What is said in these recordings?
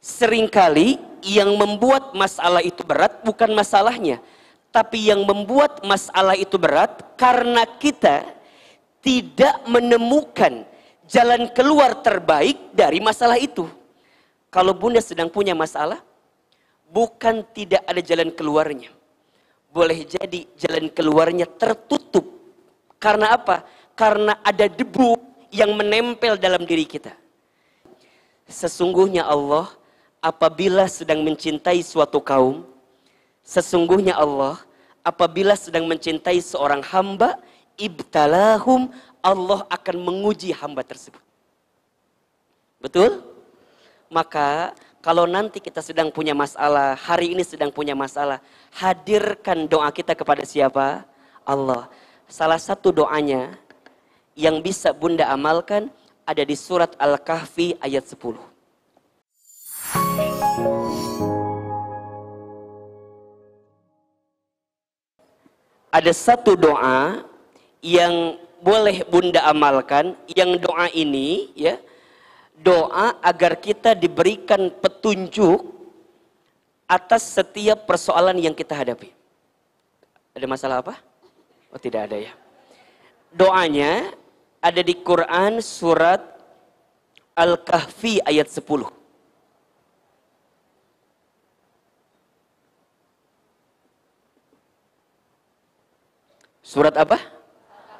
Seringkali yang membuat masalah itu berat bukan masalahnya, tapi yang membuat masalah itu berat karena kita tidak menemukan jalan keluar terbaik dari masalah itu. Kalau Bunda sedang punya masalah, bukan tidak ada jalan keluarnya. Boleh jadi jalan keluarnya tertutup. Karena apa? Karena ada debu yang menempel dalam diri kita. Sesungguhnya Allah apabila sedang mencintai suatu kaum, sesungguhnya Allah apabila sedang mencintai seorang hamba, ibtalahum Allah akan menguji hamba tersebut. Betul? Maka kalau nanti kita sedang punya masalah, hari ini sedang punya masalah, hadirkan doa kita kepada siapa? Allah. Salah satu doanya yang bisa Bunda amalkan ada di surat Al-Kahfi ayat 10. ada satu doa yang boleh bunda amalkan yang doa ini ya doa agar kita diberikan petunjuk atas setiap persoalan yang kita hadapi ada masalah apa oh tidak ada ya doanya ada di Quran surat Al-Kahfi ayat 10 Surat apa?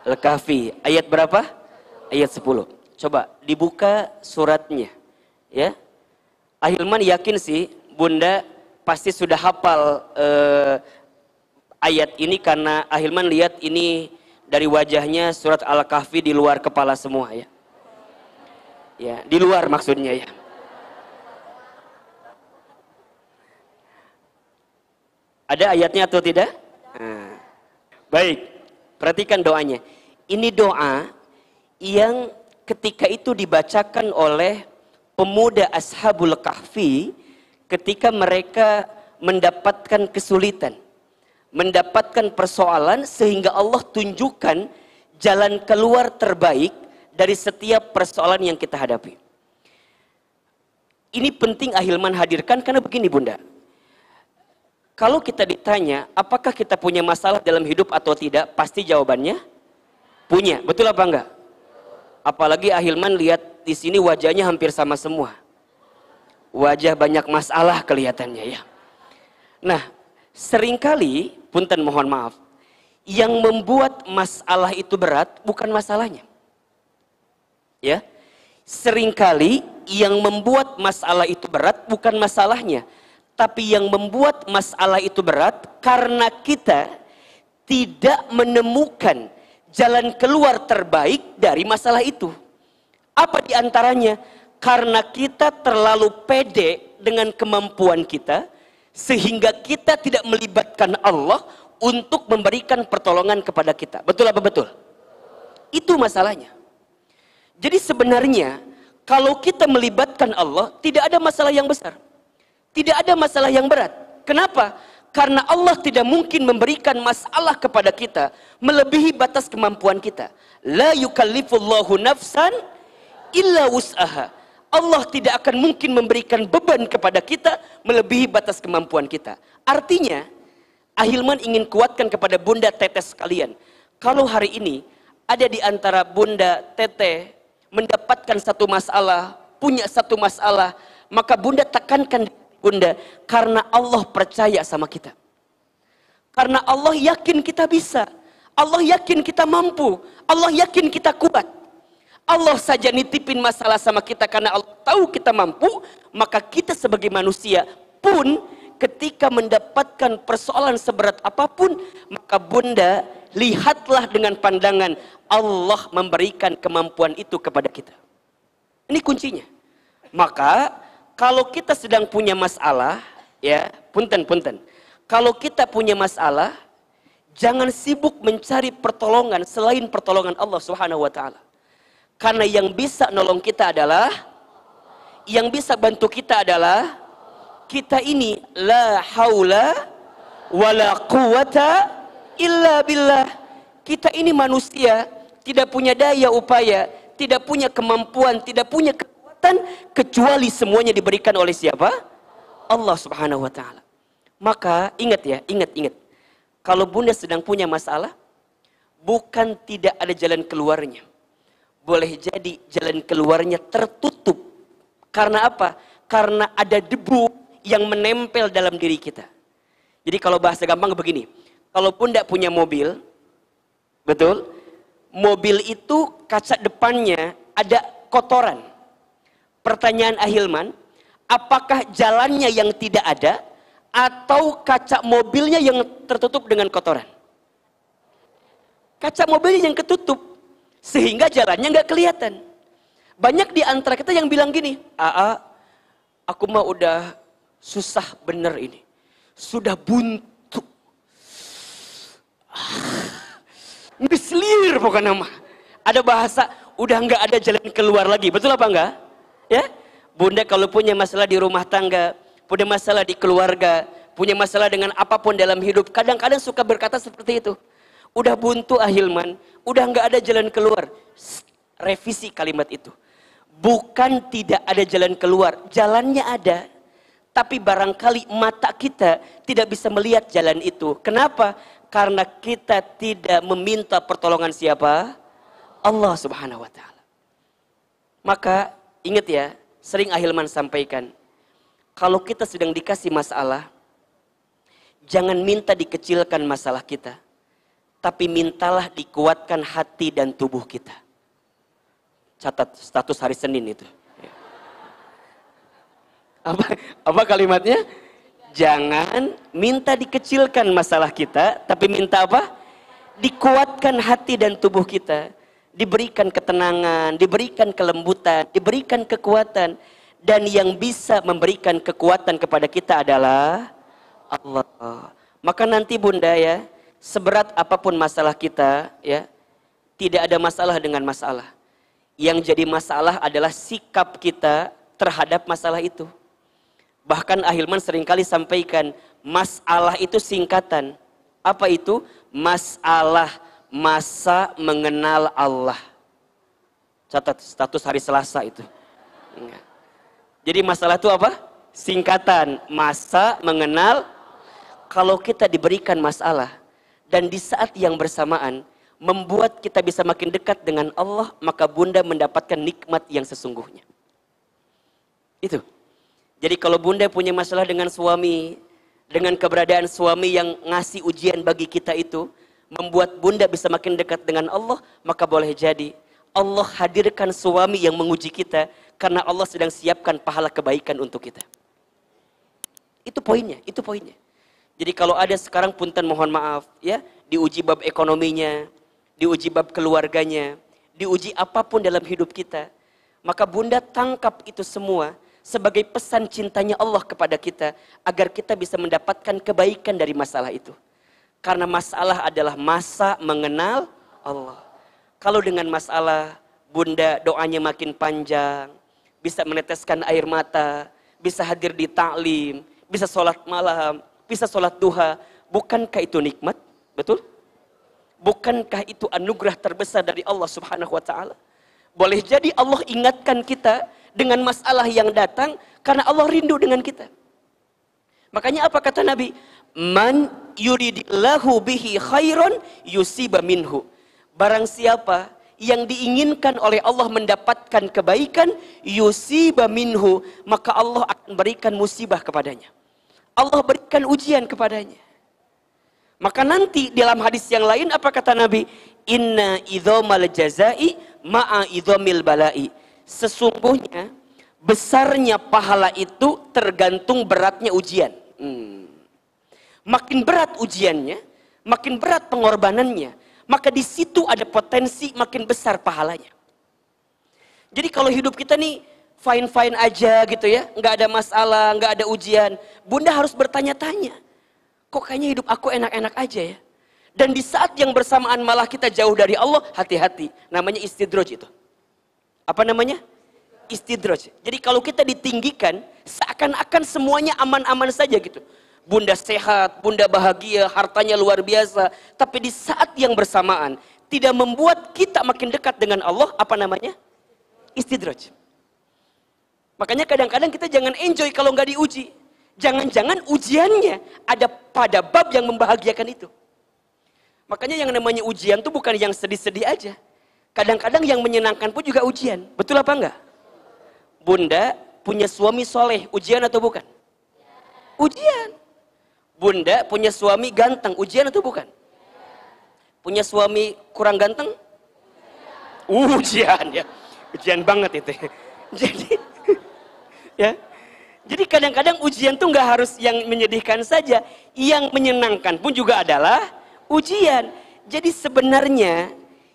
Al-Kahfi. Ayat berapa? Ayat 10. Coba dibuka suratnya. Ya. Ahilman yakin sih Bunda pasti sudah hafal eh, ayat ini karena Ahilman lihat ini dari wajahnya surat Al-Kahfi di luar kepala semua ya. Ya, di luar maksudnya ya. Ada ayatnya atau tidak? Nah. Baik. Perhatikan doanya. Ini doa yang ketika itu dibacakan oleh pemuda Ashabul Kahfi ketika mereka mendapatkan kesulitan, mendapatkan persoalan sehingga Allah tunjukkan jalan keluar terbaik dari setiap persoalan yang kita hadapi. Ini penting Ahilman hadirkan karena begini Bunda. Kalau kita ditanya, apakah kita punya masalah dalam hidup atau tidak? Pasti jawabannya punya. Betul apa enggak? Apalagi Ahilman lihat di sini wajahnya hampir sama semua. Wajah banyak masalah kelihatannya ya. Nah, seringkali, punten mohon maaf, yang membuat masalah itu berat bukan masalahnya. Ya, seringkali yang membuat masalah itu berat bukan masalahnya, tapi yang membuat masalah itu berat karena kita tidak menemukan jalan keluar terbaik dari masalah itu. Apa diantaranya? Karena kita terlalu pede dengan kemampuan kita sehingga kita tidak melibatkan Allah untuk memberikan pertolongan kepada kita. Betul apa betul? Itu masalahnya. Jadi sebenarnya kalau kita melibatkan Allah tidak ada masalah yang besar. Tidak ada masalah yang berat. Kenapa? Karena Allah tidak mungkin memberikan masalah kepada kita melebihi batas kemampuan kita. La yukallifullahu nafsan illa wus'aha. Allah tidak akan mungkin memberikan beban kepada kita melebihi batas kemampuan kita. Artinya, Ahilman ingin kuatkan kepada bunda teteh sekalian. Kalau hari ini ada di antara bunda teteh mendapatkan satu masalah, punya satu masalah, maka bunda tekankan Bunda, karena Allah percaya sama kita. Karena Allah yakin kita bisa. Allah yakin kita mampu. Allah yakin kita kuat. Allah saja nitipin masalah sama kita karena Allah tahu kita mampu, maka kita sebagai manusia pun ketika mendapatkan persoalan seberat apapun, maka Bunda lihatlah dengan pandangan Allah memberikan kemampuan itu kepada kita. Ini kuncinya. Maka kalau kita sedang punya masalah, ya, punten punten. Kalau kita punya masalah, jangan sibuk mencari pertolongan selain pertolongan Allah Subhanahu wa taala. Karena yang bisa nolong kita adalah yang bisa bantu kita adalah kita ini la haula wala quwata illa billah. Kita ini manusia tidak punya daya upaya, tidak punya kemampuan, tidak punya ke kekuatan kecuali semuanya diberikan oleh siapa? Allah Subhanahu wa taala. Maka ingat ya, ingat ingat. Kalau Bunda sedang punya masalah, bukan tidak ada jalan keluarnya. Boleh jadi jalan keluarnya tertutup. Karena apa? Karena ada debu yang menempel dalam diri kita. Jadi kalau bahasa gampang begini, kalaupun tidak punya mobil, betul? Mobil itu kaca depannya ada kotoran. Pertanyaan Ahilman, apakah jalannya yang tidak ada atau kaca mobilnya yang tertutup dengan kotoran? Kaca mobilnya yang ketutup sehingga jalannya nggak kelihatan. Banyak di antara kita yang bilang gini, "Aa, aku mah udah susah bener ini. Sudah buntu. Ah, ngeslir pokoknya mah. Ada bahasa udah nggak ada jalan keluar lagi. Betul apa enggak? ya bunda kalau punya masalah di rumah tangga punya masalah di keluarga punya masalah dengan apapun dalam hidup kadang-kadang suka berkata seperti itu udah buntu ahilman ah, udah nggak ada jalan keluar revisi kalimat itu bukan tidak ada jalan keluar jalannya ada tapi barangkali mata kita tidak bisa melihat jalan itu kenapa karena kita tidak meminta pertolongan siapa Allah Subhanahu wa taala maka Ingat ya, sering Ahilman sampaikan, kalau kita sedang dikasih masalah, jangan minta dikecilkan masalah kita, tapi mintalah dikuatkan hati dan tubuh kita. Catat status hari Senin itu. Apa, apa kalimatnya? Jangan minta dikecilkan masalah kita, tapi minta apa? Dikuatkan hati dan tubuh kita diberikan ketenangan, diberikan kelembutan, diberikan kekuatan. Dan yang bisa memberikan kekuatan kepada kita adalah Allah. Maka nanti bunda ya, seberat apapun masalah kita ya, tidak ada masalah dengan masalah. Yang jadi masalah adalah sikap kita terhadap masalah itu. Bahkan Ahilman seringkali sampaikan, masalah itu singkatan. Apa itu? Masalah masa mengenal Allah. Catat status hari Selasa itu. Jadi masalah itu apa? Singkatan masa mengenal kalau kita diberikan masalah dan di saat yang bersamaan membuat kita bisa makin dekat dengan Allah, maka Bunda mendapatkan nikmat yang sesungguhnya. Itu. Jadi kalau Bunda punya masalah dengan suami, dengan keberadaan suami yang ngasih ujian bagi kita itu, membuat bunda bisa makin dekat dengan Allah, maka boleh jadi Allah hadirkan suami yang menguji kita karena Allah sedang siapkan pahala kebaikan untuk kita. Itu poinnya, itu poinnya. Jadi kalau ada sekarang punten mohon maaf ya, diuji bab ekonominya, diuji bab keluarganya, diuji apapun dalam hidup kita, maka bunda tangkap itu semua sebagai pesan cintanya Allah kepada kita agar kita bisa mendapatkan kebaikan dari masalah itu. Karena masalah adalah masa mengenal Allah. Kalau dengan masalah bunda doanya makin panjang, bisa meneteskan air mata, bisa hadir di taklim, bisa sholat malam, bisa sholat duha. Bukankah itu nikmat? Betul? Bukankah itu anugerah terbesar dari Allah subhanahu wa ta'ala? Boleh jadi Allah ingatkan kita dengan masalah yang datang karena Allah rindu dengan kita. Makanya apa kata Nabi? Man yuridillahu bihi khairun yusiba minhu. Barang siapa yang diinginkan oleh Allah mendapatkan kebaikan yusiba minhu, maka Allah akan berikan musibah kepadanya. Allah berikan ujian kepadanya. Maka nanti dalam hadis yang lain apa kata Nabi? Inna idzamal jazai ma'a idzamil balai. Sesungguhnya besarnya pahala itu tergantung beratnya ujian. Hmm makin berat ujiannya, makin berat pengorbanannya, maka di situ ada potensi makin besar pahalanya. Jadi kalau hidup kita nih fine-fine aja gitu ya, nggak ada masalah, nggak ada ujian, bunda harus bertanya-tanya, kok kayaknya hidup aku enak-enak aja ya? Dan di saat yang bersamaan malah kita jauh dari Allah, hati-hati. Namanya istidroj itu. Apa namanya? Istidroj. Jadi kalau kita ditinggikan, seakan-akan semuanya aman-aman saja gitu bunda sehat, bunda bahagia, hartanya luar biasa. Tapi di saat yang bersamaan, tidak membuat kita makin dekat dengan Allah, apa namanya? Istidraj. Makanya kadang-kadang kita jangan enjoy kalau nggak diuji. Jangan-jangan ujiannya ada pada bab yang membahagiakan itu. Makanya yang namanya ujian itu bukan yang sedih-sedih aja. Kadang-kadang yang menyenangkan pun juga ujian. Betul apa enggak? Bunda punya suami soleh, ujian atau bukan? Ujian. Bunda punya suami ganteng, ujian atau bukan? Punya suami kurang ganteng? Ujian ya. Ujian banget itu. Jadi ya. Jadi kadang-kadang ujian tuh nggak harus yang menyedihkan saja, yang menyenangkan pun juga adalah ujian. Jadi sebenarnya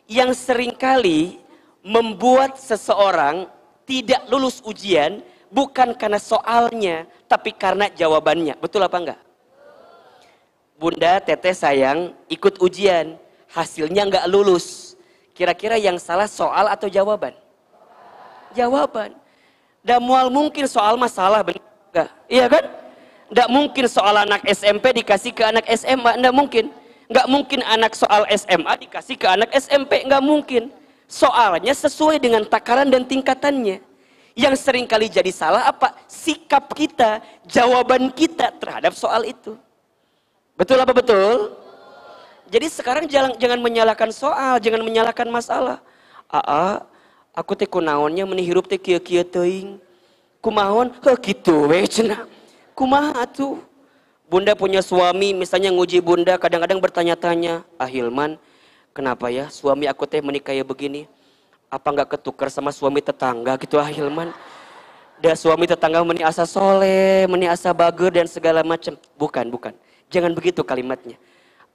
yang seringkali membuat seseorang tidak lulus ujian bukan karena soalnya, tapi karena jawabannya. Betul apa enggak? bunda, teteh sayang ikut ujian, hasilnya nggak lulus. Kira-kira yang salah soal atau jawaban? Jawaban. Dan mual mungkin soal masalah, benar nggak? Iya kan? Nggak mungkin soal anak SMP dikasih ke anak SMA, Nggak mungkin. Nggak mungkin anak soal SMA dikasih ke anak SMP, nggak mungkin. Soalnya sesuai dengan takaran dan tingkatannya. Yang sering kali jadi salah apa? Sikap kita, jawaban kita terhadap soal itu. Betul apa betul? Jadi sekarang jangan, jangan menyalahkan soal, jangan menyalahkan masalah. Aa, aku teh kunaonnya menihirup teh kia-kia teing. Kumahon, heh gitu weh cina. Kumah tuh? Bunda punya suami, misalnya nguji bunda kadang-kadang bertanya-tanya, ah Hilman, kenapa ya suami aku teh menikah begini? Apa nggak ketukar sama suami tetangga gitu ah Hilman? Dan suami tetangga meni asa soleh, meni asa bager dan segala macam. Bukan, bukan. Jangan begitu kalimatnya.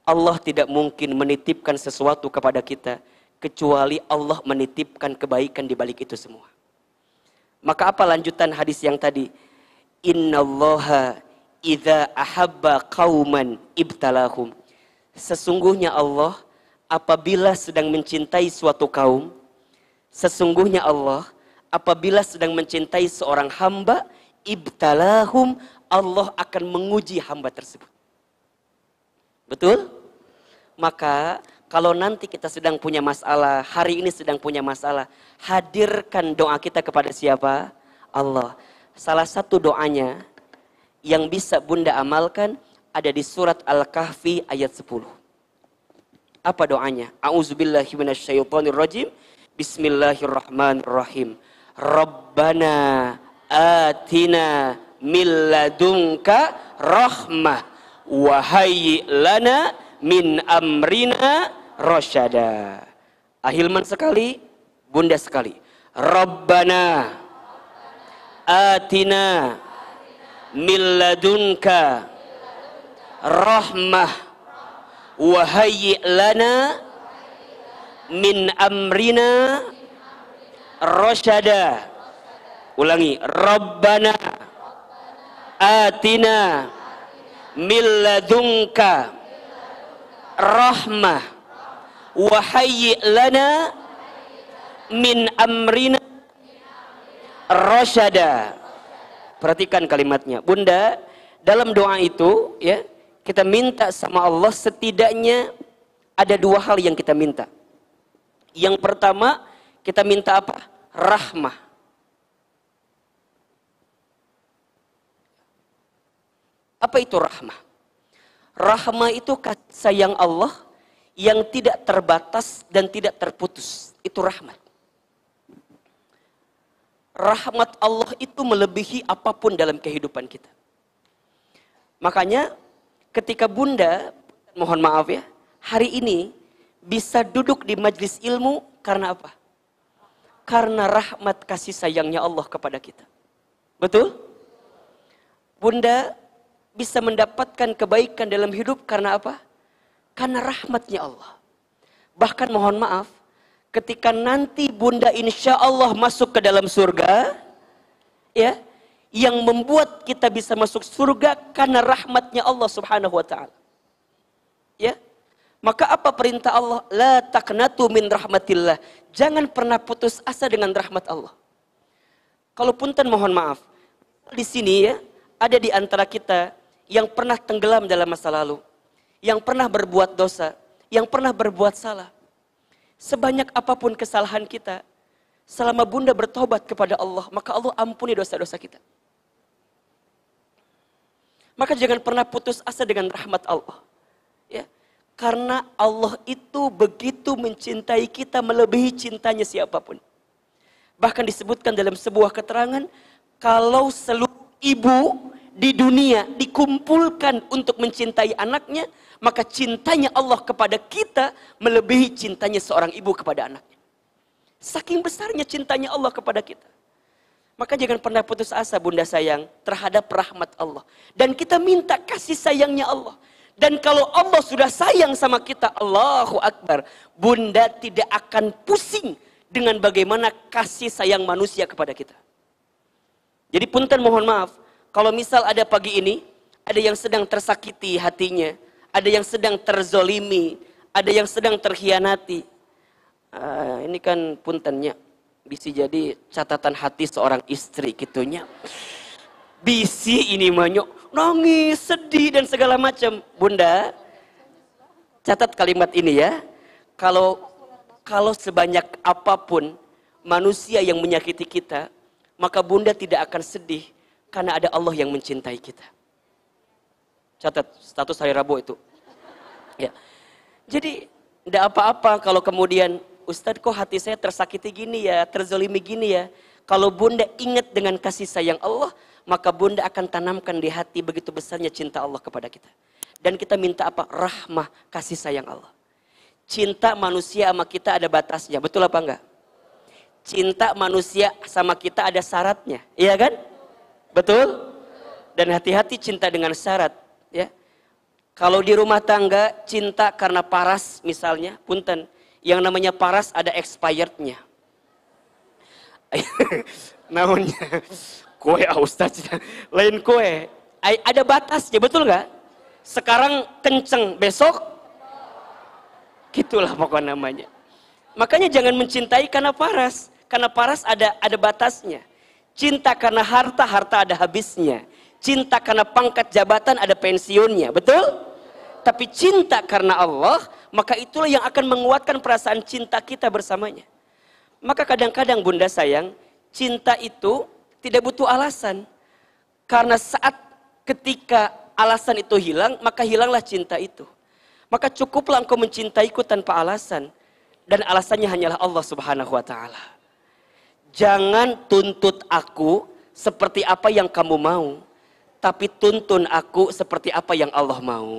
Allah tidak mungkin menitipkan sesuatu kepada kita kecuali Allah menitipkan kebaikan di balik itu semua. Maka apa lanjutan hadis yang tadi? Innallaha idza ahabba qauman ibtalahum. Sesungguhnya Allah apabila sedang mencintai suatu kaum, sesungguhnya Allah apabila sedang mencintai seorang hamba, ibtalahum Allah akan menguji hamba tersebut. Betul? Maka kalau nanti kita sedang punya masalah, hari ini sedang punya masalah, hadirkan doa kita kepada siapa? Allah. Salah satu doanya yang bisa Bunda amalkan ada di surat Al-Kahfi ayat 10. Apa doanya? A'udzubillahi minasyaitonir rajim. Bismillahirrahmanirrahim. Rabbana atina milladunka rahmah wahai lana min amrina rosyada. Ahilman sekali, bunda sekali. Rabbana atina milladunka rahmah wahai lana min amrina rosyada. Ulangi, Rabbana atina milladunka rahmah wahayyi lana min amrina rasyada perhatikan kalimatnya bunda dalam doa itu ya kita minta sama Allah setidaknya ada dua hal yang kita minta yang pertama kita minta apa rahmah Apa itu rahmah? Rahmah itu sayang Allah yang tidak terbatas dan tidak terputus. Itu rahmat. Rahmat Allah itu melebihi apapun dalam kehidupan kita. Makanya ketika bunda, mohon maaf ya, hari ini bisa duduk di majlis ilmu karena apa? Karena rahmat kasih sayangnya Allah kepada kita. Betul? Bunda bisa mendapatkan kebaikan dalam hidup karena apa? Karena rahmatnya Allah. Bahkan mohon maaf, ketika nanti bunda insya Allah masuk ke dalam surga, ya, yang membuat kita bisa masuk surga karena rahmatnya Allah subhanahu wa ta'ala. Ya, maka apa perintah Allah? La taknatu min rahmatillah. Jangan pernah putus asa dengan rahmat Allah. Kalau punten mohon maaf. Di sini ya, ada di antara kita yang pernah tenggelam dalam masa lalu, yang pernah berbuat dosa, yang pernah berbuat salah. Sebanyak apapun kesalahan kita, selama bunda bertobat kepada Allah, maka Allah ampuni dosa-dosa kita. Maka jangan pernah putus asa dengan rahmat Allah. Ya. Karena Allah itu begitu mencintai kita melebihi cintanya siapapun. Bahkan disebutkan dalam sebuah keterangan, kalau seluruh ibu di dunia dikumpulkan untuk mencintai anaknya, maka cintanya Allah kepada kita melebihi cintanya seorang ibu kepada anaknya. Saking besarnya cintanya Allah kepada kita. Maka jangan pernah putus asa bunda sayang terhadap rahmat Allah. Dan kita minta kasih sayangnya Allah. Dan kalau Allah sudah sayang sama kita, Allahu Akbar. Bunda tidak akan pusing dengan bagaimana kasih sayang manusia kepada kita. Jadi punten mohon maaf, kalau misal ada pagi ini, ada yang sedang tersakiti hatinya, ada yang sedang terzolimi, ada yang sedang terkhianati. Uh, ini kan puntennya, bisa jadi catatan hati seorang istri gitunya. Bisi ini manyok, nangis, sedih dan segala macam. Bunda, catat kalimat ini ya. Kalau kalau sebanyak apapun manusia yang menyakiti kita, maka bunda tidak akan sedih karena ada Allah yang mencintai kita. Catat status hari Rabu itu. Ya. Jadi tidak apa-apa kalau kemudian Ustadz kok hati saya tersakiti gini ya, terzolimi gini ya. Kalau bunda ingat dengan kasih sayang Allah, maka bunda akan tanamkan di hati begitu besarnya cinta Allah kepada kita. Dan kita minta apa? Rahmah, kasih sayang Allah. Cinta manusia sama kita ada batasnya, betul apa enggak? Cinta manusia sama kita ada syaratnya, iya kan? Betul? Dan hati-hati cinta dengan syarat, ya. Kalau di rumah tangga cinta karena paras misalnya, punten, yang namanya paras ada expirednya. Namanya kue ah, ustaz lain kue. Ada batasnya, betul nggak? Sekarang kenceng, besok gitulah pokok namanya. Makanya jangan mencintai karena paras, karena paras ada ada batasnya. Cinta karena harta, harta ada habisnya. Cinta karena pangkat jabatan ada pensiunnya, betul? Tapi cinta karena Allah, maka itulah yang akan menguatkan perasaan cinta kita bersamanya. Maka kadang-kadang bunda sayang, cinta itu tidak butuh alasan. Karena saat ketika alasan itu hilang, maka hilanglah cinta itu. Maka cukuplah engkau mencintaiku tanpa alasan. Dan alasannya hanyalah Allah subhanahu wa ta'ala. Jangan tuntut aku seperti apa yang kamu mau, tapi tuntun aku seperti apa yang Allah mau.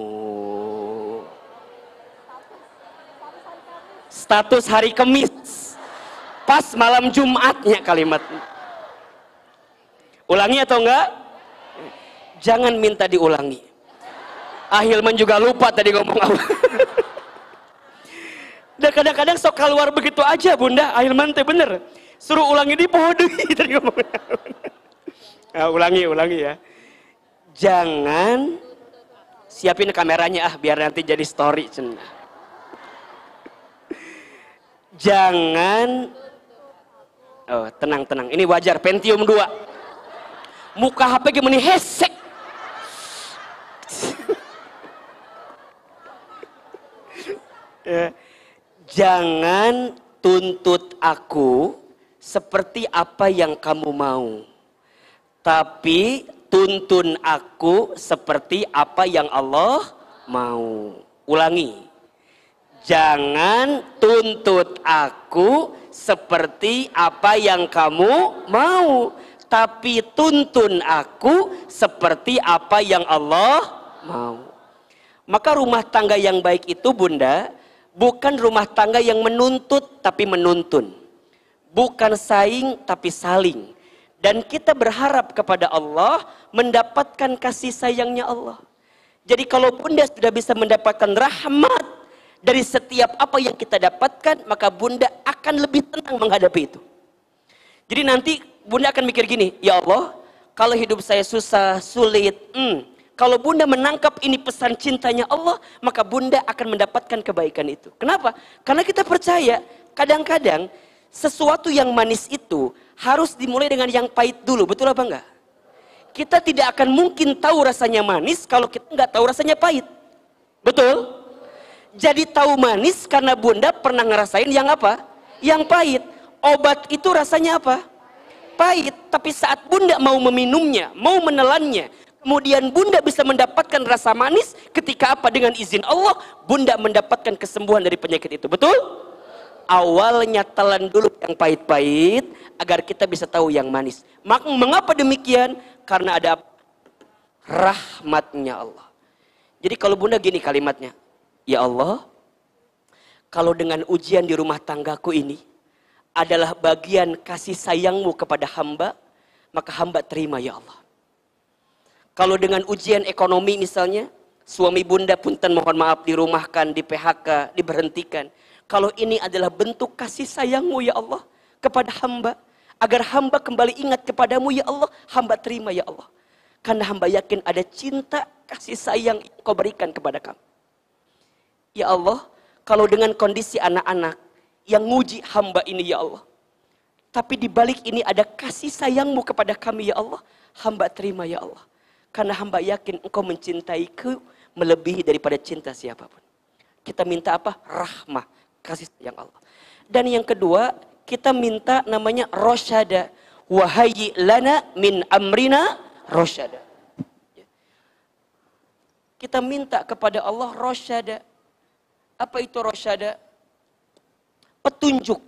Status hari Kamis. Pas malam Jumatnya kalimat. Ulangi atau enggak? Jangan minta diulangi. Ahilman juga lupa tadi ngomong apa. Dan kadang-kadang sok keluar begitu aja bunda, Ahilman teh bener suruh ulangi pohon tadi ngomongnya. Nah, ulangi, ulangi ya. Jangan siapin kameranya ah biar nanti jadi story cenah. Jangan Oh, tenang tenang. Ini wajar Pentium 2. Muka HP gimana hesek. Eh, jangan tuntut aku seperti apa yang kamu mau. Tapi tuntun aku seperti apa yang Allah mau. Ulangi. Jangan tuntut aku seperti apa yang kamu mau. Tapi tuntun aku seperti apa yang Allah mau. Maka rumah tangga yang baik itu bunda, bukan rumah tangga yang menuntut tapi menuntun bukan saing tapi saling. Dan kita berharap kepada Allah mendapatkan kasih sayangnya Allah. Jadi kalaupun Bunda sudah bisa mendapatkan rahmat dari setiap apa yang kita dapatkan, maka bunda akan lebih tenang menghadapi itu. Jadi nanti bunda akan mikir gini, ya Allah, kalau hidup saya susah, sulit, hmm, kalau bunda menangkap ini pesan cintanya Allah, maka bunda akan mendapatkan kebaikan itu. Kenapa? Karena kita percaya, kadang-kadang sesuatu yang manis itu harus dimulai dengan yang pahit dulu, betul apa enggak? Kita tidak akan mungkin tahu rasanya manis kalau kita enggak tahu rasanya pahit. Betul? Jadi tahu manis karena bunda pernah ngerasain yang apa? Yang pahit. Obat itu rasanya apa? Pahit. Tapi saat bunda mau meminumnya, mau menelannya, Kemudian bunda bisa mendapatkan rasa manis ketika apa dengan izin Allah, bunda mendapatkan kesembuhan dari penyakit itu. Betul? awalnya telan dulu yang pahit-pahit agar kita bisa tahu yang manis. Maka mengapa demikian? Karena ada rahmatnya Allah. Jadi kalau bunda gini kalimatnya, ya Allah, kalau dengan ujian di rumah tanggaku ini adalah bagian kasih sayangmu kepada hamba, maka hamba terima ya Allah. Kalau dengan ujian ekonomi misalnya, suami bunda punten mohon maaf dirumahkan, di PHK, diberhentikan. Kalau ini adalah bentuk kasih sayangmu ya Allah kepada hamba. Agar hamba kembali ingat kepadamu ya Allah. Hamba terima ya Allah. Karena hamba yakin ada cinta kasih sayang yang kau berikan kepada kami. Ya Allah, kalau dengan kondisi anak-anak yang nguji hamba ini ya Allah. Tapi di balik ini ada kasih sayangmu kepada kami ya Allah. Hamba terima ya Allah. Karena hamba yakin engkau mencintaiku melebihi daripada cinta siapapun. Kita minta apa? Rahmah kasih sayang Allah. Dan yang kedua, kita minta namanya rosyada. Wahai lana min amrina rosyada. Ya. Kita minta kepada Allah rosyada. Apa itu rosyada? Petunjuk.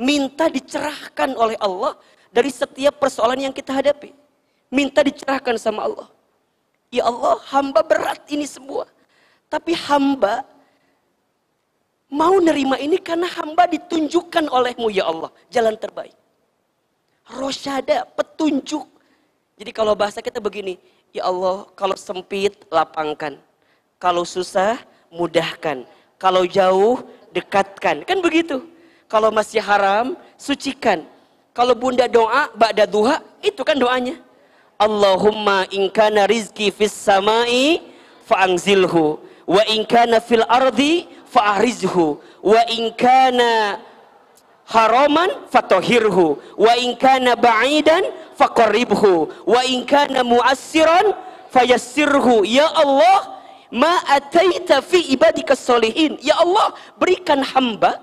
Minta dicerahkan oleh Allah dari setiap persoalan yang kita hadapi. Minta dicerahkan sama Allah. Ya Allah, hamba berat ini semua. Tapi hamba Mau nerima ini karena hamba ditunjukkan olehmu ya Allah. Jalan terbaik. Rosyada, petunjuk. Jadi kalau bahasa kita begini. Ya Allah, kalau sempit, lapangkan. Kalau susah, mudahkan. Kalau jauh, dekatkan. Kan begitu. Kalau masih haram, sucikan. Kalau bunda doa, ba'da duha, itu kan doanya. Allahumma inkana rizki fis samai fa'angzilhu. Wa inkana fil ardi fa'arizhu wa in kana haraman fatohirhu wa in kana ba'idan faqarribhu wa in kana mu'assiran fayassirhu ya Allah ma ataita fi ibadika solihin ya Allah berikan hamba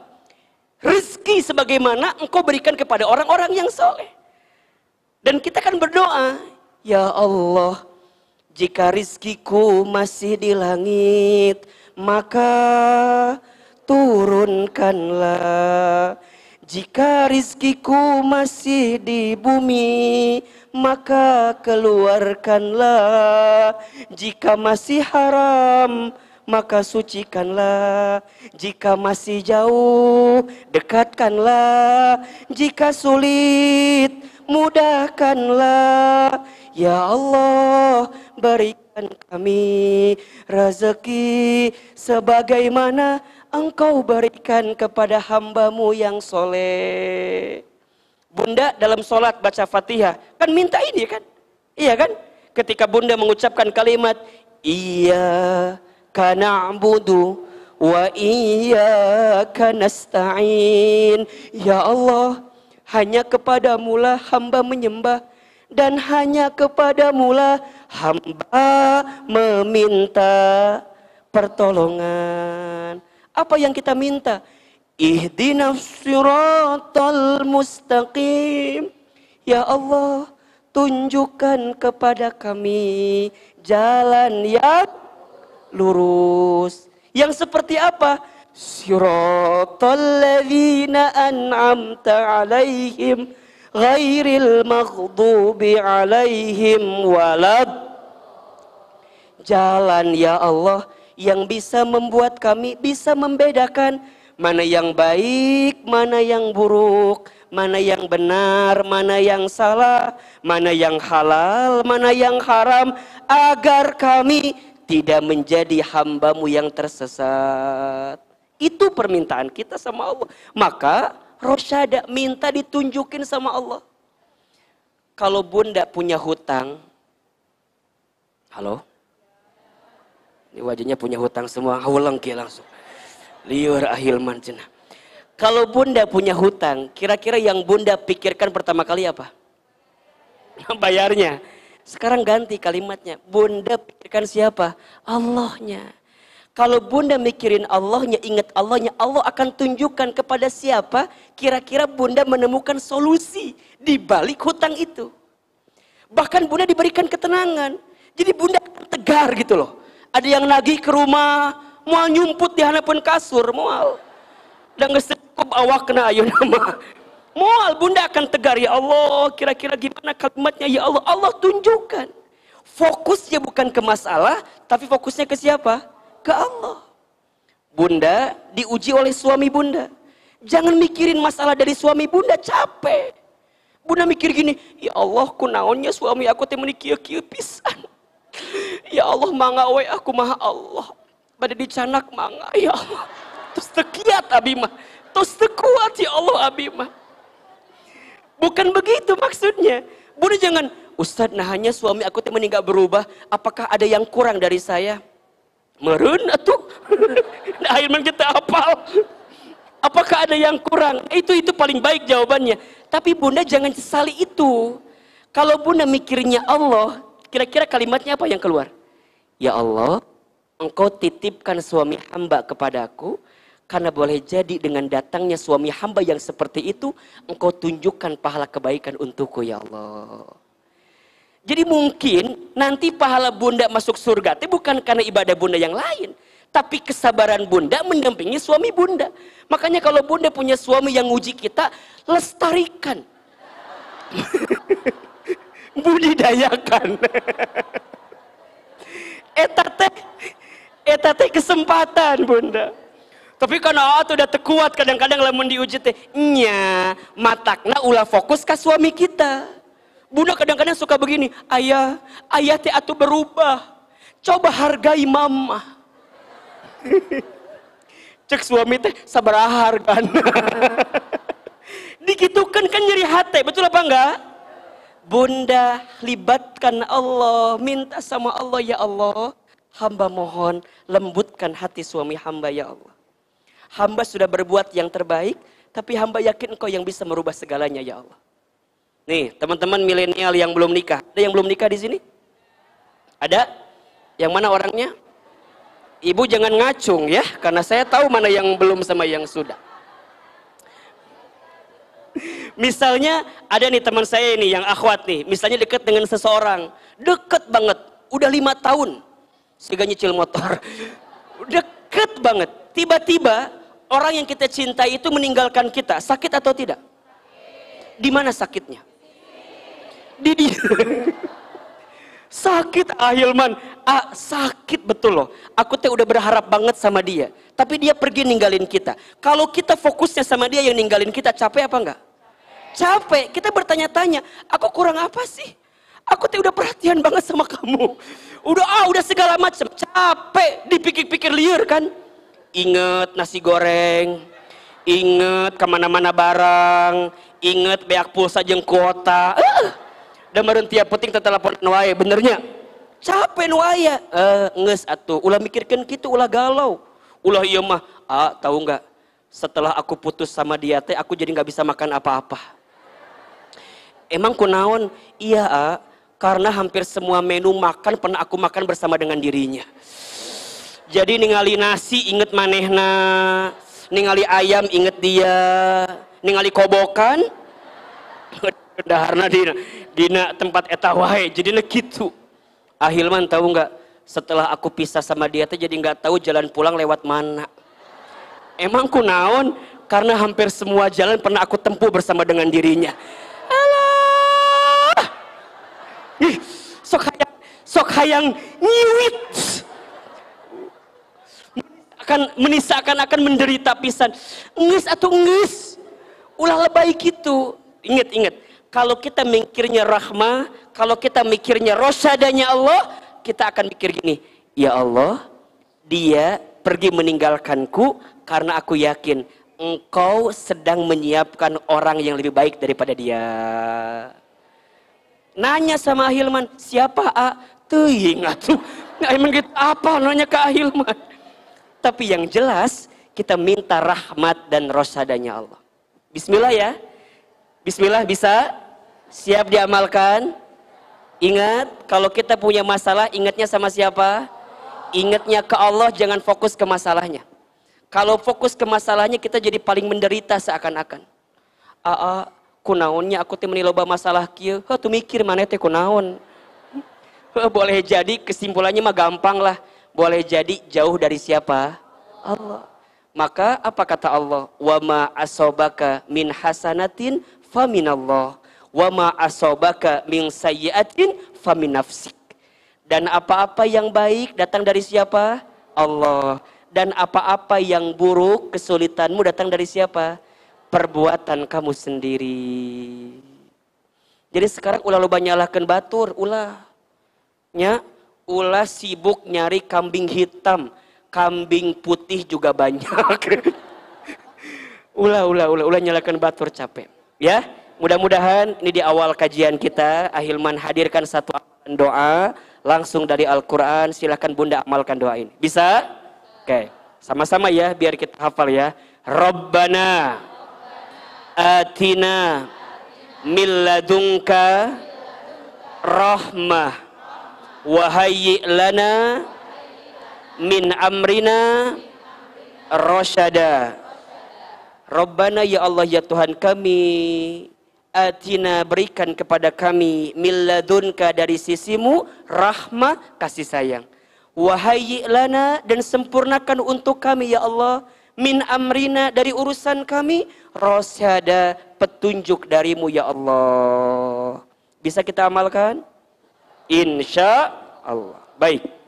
rezeki sebagaimana engkau berikan kepada orang-orang yang soleh dan kita kan berdoa ya Allah jika rizkiku masih di langit maka turunkanlah jika rizkiku masih di bumi, maka keluarkanlah. Jika masih haram, maka sucikanlah. Jika masih jauh, dekatkanlah. Jika sulit, mudahkanlah. Ya Allah, berikan berikan kami rezeki sebagaimana engkau berikan kepada hambamu yang soleh. Bunda dalam sholat baca fatihah, kan minta ini kan? Iya kan? Ketika bunda mengucapkan kalimat, Iya karena budu wa iya stain Ya Allah, hanya kepadamulah hamba menyembah dan hanya kepadamulah hamba meminta pertolongan. Apa yang kita minta? Ihdinas siratal mustaqim. Ya Allah, tunjukkan kepada kami jalan yang lurus. Yang seperti apa? Siratal ladzina an'amta alaihim ghairil maghdubi alaihim walad jalan ya Allah yang bisa membuat kami bisa membedakan mana yang baik, mana yang buruk, mana yang benar, mana yang salah, mana yang halal, mana yang haram, agar kami tidak menjadi hambamu yang tersesat. Itu permintaan kita sama Allah. Maka Rosyada minta ditunjukin sama Allah. Kalau bunda punya hutang, halo? Ini wajahnya punya hutang semua, hawlang kia langsung. Liur ahilman cina. Kalau bunda punya hutang, kira-kira yang bunda pikirkan pertama kali apa? Bayarnya. Sekarang ganti kalimatnya. Bunda pikirkan siapa? Allahnya. Kalau bunda mikirin Allahnya, ingat Allahnya, Allah akan tunjukkan kepada siapa kira-kira bunda menemukan solusi di balik hutang itu. Bahkan bunda diberikan ketenangan. Jadi bunda tegar gitu loh ada yang nagih ke rumah mau nyumput di hadapan kasur mual dan ngesekup awak kena ayo nama mual bunda akan tegar ya Allah kira-kira gimana kalimatnya ya Allah Allah tunjukkan fokusnya bukan ke masalah tapi fokusnya ke siapa ke Allah bunda diuji oleh suami bunda jangan mikirin masalah dari suami bunda capek bunda mikir gini ya Allah naonnya suami aku teh kia kia pisan Ya Allah manga we aku maha Allah. Pada dicanak manga ya Allah. Tos tekiat abi mah. Tos tekuat ya Allah abi mah. Bukan begitu maksudnya. Bunda jangan, nah hanya suami aku temen meninggal berubah, apakah ada yang kurang dari saya? Merun atuh. nah, akhirnya kita apal. Apakah ada yang kurang? Itu itu paling baik jawabannya. Tapi bunda jangan sesali itu. Kalau bunda mikirnya Allah, kira-kira kalimatnya apa yang keluar? Ya Allah, engkau titipkan suami hamba kepadaku, karena boleh jadi dengan datangnya suami hamba yang seperti itu, engkau tunjukkan pahala kebaikan untukku ya Allah. Jadi mungkin nanti pahala bunda masuk surga itu bukan karena ibadah bunda yang lain. Tapi kesabaran bunda mendampingi suami bunda. Makanya kalau bunda punya suami yang uji kita, lestarikan. budidayakan. eta teh eta teh kesempatan, Bunda. Tapi karena Allah udah terkuat kadang-kadang lamun diuji teh nya matakna ulah fokus ke suami kita. Bunda kadang-kadang suka begini, ayah, ayah teh atuh berubah. Coba hargai mama. Cek suami teh sabaraha hargana. Dikitukan kan nyeri hati, betul apa enggak? Bunda libatkan Allah, minta sama Allah ya Allah. Hamba mohon lembutkan hati suami hamba ya Allah. Hamba sudah berbuat yang terbaik, tapi hamba yakin engkau yang bisa merubah segalanya ya Allah. Nih, teman-teman milenial yang belum nikah. Ada yang belum nikah di sini? Ada? Yang mana orangnya? Ibu jangan ngacung ya, karena saya tahu mana yang belum sama yang sudah. Misalnya ada nih teman saya ini yang akhwat nih, misalnya dekat dengan seseorang, dekat banget, udah lima tahun, sehingga nyicil motor, dekat banget. Tiba-tiba orang yang kita cintai itu meninggalkan kita, sakit atau tidak? Di mana sakitnya? Di dia. Sakit Ahilman Ah, sakit betul loh. Aku teh udah berharap banget sama dia. Tapi dia pergi ninggalin kita. Kalau kita fokusnya sama dia yang ninggalin kita capek apa enggak? Capek. Kita bertanya-tanya, aku kurang apa sih? Aku teh udah perhatian banget sama kamu. Udah ah, udah segala macam. Capek dipikir-pikir liur kan? inget nasi goreng, inget kemana-mana barang, inget banyak pulsa jeng kuota. Uh dan merentia penting tetap laporan nuaya, benernya capek nuaya eh, nges atuh ulah mikirkan gitu ulah galau ulah iya mah ah tahu nggak setelah aku putus sama dia teh aku jadi nggak bisa makan apa-apa emang naon iya ah karena hampir semua menu makan pernah aku makan bersama dengan dirinya jadi ningali nasi inget manehna ningali ayam inget dia ningali kobokan Daharna di dina tempat etawai. jadi gitu. Ahilman tahu nggak setelah aku pisah sama dia teh jadi nggak tahu jalan pulang lewat mana. Emang ku naon karena hampir semua jalan pernah aku tempuh bersama dengan dirinya. Halo! Ih, sok hayang sok hayang nyiwit. Akan menisa akan akan menderita pisan. ngis atau ngis. Ulah lebay gitu. Ingat ingat kalau kita mikirnya rahmah, kalau kita mikirnya rosadanya Allah, kita akan mikir gini, ya Allah, dia pergi meninggalkanku karena aku yakin engkau sedang menyiapkan orang yang lebih baik daripada dia. Nanya sama Hilman, siapa A? tuh, atuh. Emang gitu apa nanya ke Hilman? Tapi yang jelas, kita minta rahmat dan rosadanya Allah. Bismillah ya. Bismillah bisa? Siap diamalkan? Ingat, kalau kita punya masalah, ingatnya sama siapa? Ingatnya ke Allah, jangan fokus ke masalahnya. Kalau fokus ke masalahnya, kita jadi paling menderita seakan-akan. Aa, kunaonnya aku temani loba masalah kieu. tuh mikir mana teh kunaon. boleh jadi kesimpulannya mah gampang lah. Boleh jadi jauh dari siapa? Allah. Maka apa kata Allah? Wama asobaka min hasanatin faminallah Wama asobaka min sayyiatin nafsik. Dan apa-apa yang baik datang dari siapa? Allah. Dan apa-apa yang buruk, kesulitanmu datang dari siapa? Perbuatan kamu sendiri. Jadi sekarang ulah lubang nyalahkan batur, ulah. Ya, ulah sibuk nyari kambing hitam, kambing putih juga banyak. ulah, ulah, ulah, ulah nyalakan batur capek. Ya, Mudah-mudahan ini di awal kajian kita, Ahilman hadirkan satu doa langsung dari Al-Quran. Silahkan Bunda amalkan doa ini. Bisa? Oke. Okay. Sama-sama ya, biar kita hafal ya. Rabbana atina milladunka rahmah wahayyi lana min amrina rasyada. Rabbana ya Allah ya Tuhan kami atina berikan kepada kami milladunka dari sisimu rahmah kasih sayang. Wahai lana dan sempurnakan untuk kami ya Allah min amrina dari urusan kami rosyada petunjuk darimu ya Allah. Bisa kita amalkan? Insya Allah. Baik.